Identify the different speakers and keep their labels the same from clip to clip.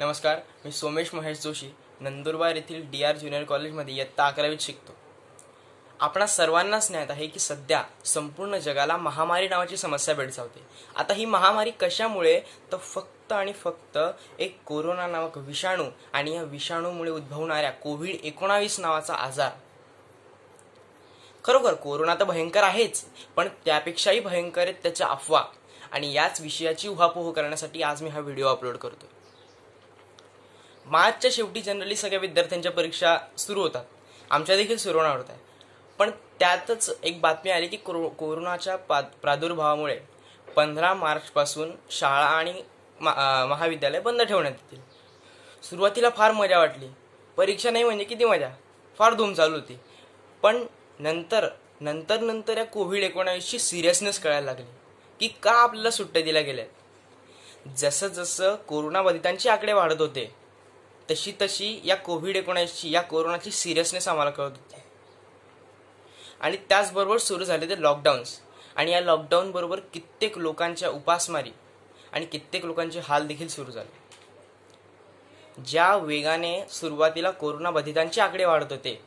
Speaker 1: नमस्कार मी सोमेश महेश जोशी नंदुरबार येथील D R junior कॉलेजमध्ये इयत्ता अकरावीत शिकतो आपण सर्वांनाच ज्ञात आहे की सध्या संपूर्ण जगाला महामारी नावाची समस्या भेडसावते आता ही महामारी कशामुळे तर फक्त आणि फक्त एक कोरोना नामक विषाणू आणि या विषाणूमुळे उद्भवणाऱ्या कोविड एकोणावीस नावाचा आजार खरोखर कोरोना तर भयंकर आहेच पण त्यापेक्षाही भयंकर आहेत त्याच्या अफवा आणि याच विषयाची उहापोह करण्यासाठी आज मी हा व्हिडिओ अपलोड करतो मार्चच्या शेवटी जनरली सगळ्या विद्यार्थ्यांच्या परीक्षा सुरू होतात आमच्या देखील सुरू होणार होत्या पण त्यातच एक बातमी आली की कोरोनाच्या प्रादुर्भावामुळे पंधरा मार्चपासून शाळा आणि मा महाविद्यालय बंद ठेवण्यात येतील सुरुवातीला फार मजा वाटली परीक्षा नाही म्हणजे किती मजा फार धूम चालू होती पण नंतर नंतर नंतर या कोविड एकोणावीसची सिरियसनेस कळायला लागली की का आपल्याला सुट्ट्या दिल्या गेल्या जसं जसं कोरोनाबाधितांचे आकडे वाढत होते तशी तशी या कोविड एकोणीसची या कोरोनाची सिरियसनेस आम्हाला कळत होती आणि त्याचबरोबर सुरू झाले ते लॉकडाऊन्स आणि या लॉकडाऊनबरोबर कित्येक लोकांच्या उपासमारी आणि कित्येक लोकांचे हाल देखील सुरू झाले ज्या वेगाने सुरुवातीला कोरोनाबाधितांचे आकडे वाढत होते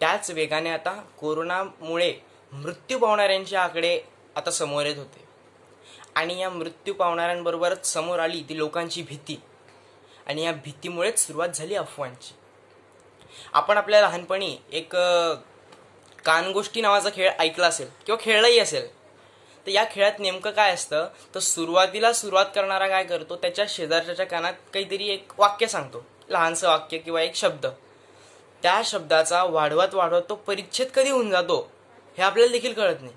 Speaker 1: त्याच वेगाने आता कोरोनामुळे मृत्यू पावणाऱ्यांचे आकडे आता समोर येत होते आणि या मृत्यू पावणाऱ्यांबरोबरच समोर आली ती लोकांची भीती आणि या भीतीमुळेच सुरुवात झाली अफवांची आपण आपल्या लहानपणी एक कानगोष्टी नावाचा खेळ ऐकला असेल किंवा खेळलाही असेल तर या खेळात नेमकं काय असतं तर सुरुवातीला सुरुवात करणारा काय करतो त्याच्या शेजारच्या कानात काहीतरी एक वाक्य सांगतो लहानसं वाक्य किंवा एक शब्द त्या शब्दाचा वाढवत वाढवत तो परिच्छेद कधी होऊन जातो हे आपल्याला देखील कळत नाही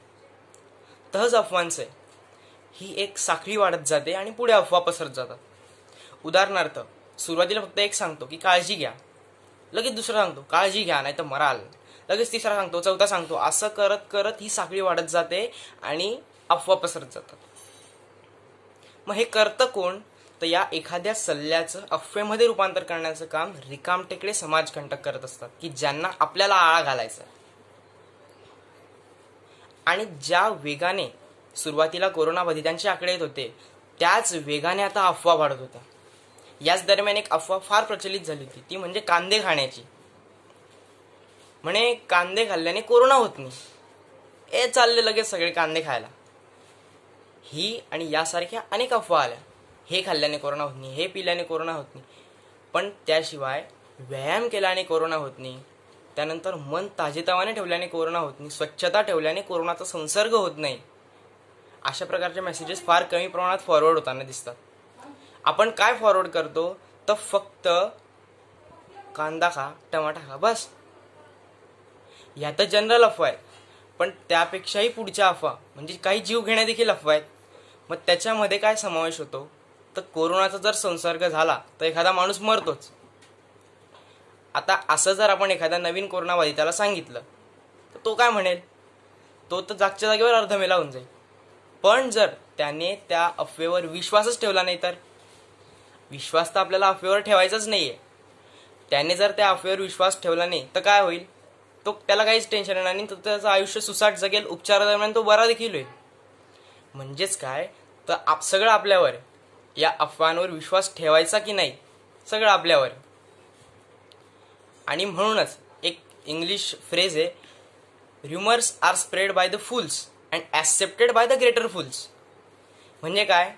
Speaker 1: तहज अफवांचं आहे ही एक साखळी वाढत जाते आणि पुढे अफवा पसरत जातात उदाहरणार्थ सुरुवातीला फक्त एक सांगतो की काळजी घ्या लगेच दुसरं सांगतो काळजी घ्या नाही तर मराल लगेच तिसरा सांगतो चौथा सांगतो असं करत करत ही साखळी वाढत जाते आणि अफवा पसरत जातात मग हे करतं कोण तर या एखाद्या सल्ल्याचं अफवेमध्ये रूपांतर करण्याचं काम रिकाम समाज समाजकंटक करत असतात की ज्यांना आपल्याला आळा घालायचा आणि ज्या वेगाने सुरुवातीला कोरोनाबाधितांचे आकडे येत होते त्याच वेगाने आता अफवा वाढत होत्या याच दरम्यान एक अफवा फार प्रचलित झाली होती ती म्हणजे कांदे खाण्याची म्हणे कांदे खाल्ल्याने कोरोना होत नाही ए चालले लगेच सगळे कांदे खायला ही आणि यासारख्या अनेक अफवा आल्या हे खाल्ल्याने कोरोना होत नाही हे पिल्याने कोरोना होत नाही पण त्याशिवाय व्यायाम केल्याने कोरोना होत नाही त्यानंतर मन ताजेतवाने ठेवल्याने कोरोना होत नाही स्वच्छता ठेवल्याने कोरोनाचा संसर्ग होत नाही अशा प्रकारचे मेसेजेस फार कमी प्रमाणात फॉरवर्ड होताना दिसतात आपण काय फॉरवर्ड करतो तर फक्त कांदा खा टमाटा खा बस ह्या तर जनरल अफवा आहेत पण त्यापेक्षाही पुढच्या अफवा म्हणजे काही जीव घेण्या देखील अफवा आहेत मग त्याच्यामध्ये काय समावेश होतो तर कोरोनाचा जर संसर्ग झाला तर एखादा माणूस मरतोच आता असं जर आपण एखाद्या नवीन कोरोनाबाधिताला सांगितलं तर तो काय म्हणेल तो तर जागच्या जागेवर अर्धमेला होऊन जाईल पण जर त्याने त्या अफवेवर विश्वासच ठेवला नाही तर विश्वास तर आपल्याला अफवेवर ठेवायचाच नाही आहे त्याने जर त्या अफवेवर विश्वास ठेवला नाही तर काय होईल तो त्याला काहीच टेन्शन येणार नाही तर त्याचं आयुष्य सुसाट जगेल उपचारादरम्यान तो बरा देखील होईल म्हणजेच काय तर आप सगळं आपल्यावर या अफवांवर विश्वास ठेवायचा की नाही सगळं आपल्यावर आणि म्हणूनच एक इंग्लिश फ्रेज आहे rumours are spread by the fools and accepted by the greater fools म्हणजे काय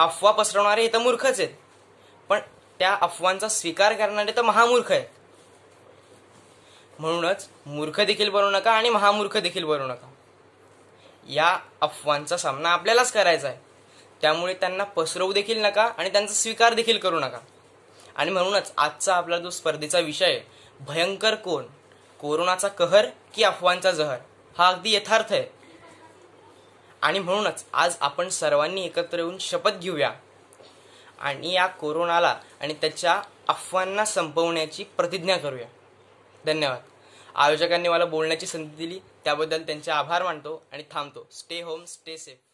Speaker 1: अफवा पसरवणारे तर मूर्खच आहेत पण त्या अफवांचा स्वीकार करणारे तर महामूर्ख आहेत म्हणूनच मूर्ख देखील बनू नका आणि महामूर्ख देखील बनू नका या अफवांचा सामना आपल्यालाच करायचा आहे त्यामुळे त्यांना पसरवू देखील नका आणि त्यांचा स्वीकार देखील करू नका आणि म्हणूनच आजचा आपला जो स्पर्धेचा विषय भयंकर कोण कोरोनाचा कहर की अफवांचा जहर हा अगदी यथार्थ आहे आणि म्हणूनच आज आपण सर्वांनी एकत्र येऊन शपथ घेऊया आणि या कोरोनाला आणि त्याच्या अफवांना संपवण्याची प्रतिज्ञा करूया धन्यवाद आयोजकांनी मला बोलण्याची संधी दिली त्याबद्दल त्यांचे आभार मानतो आणि थांबतो स्टे होम स्टे सेफ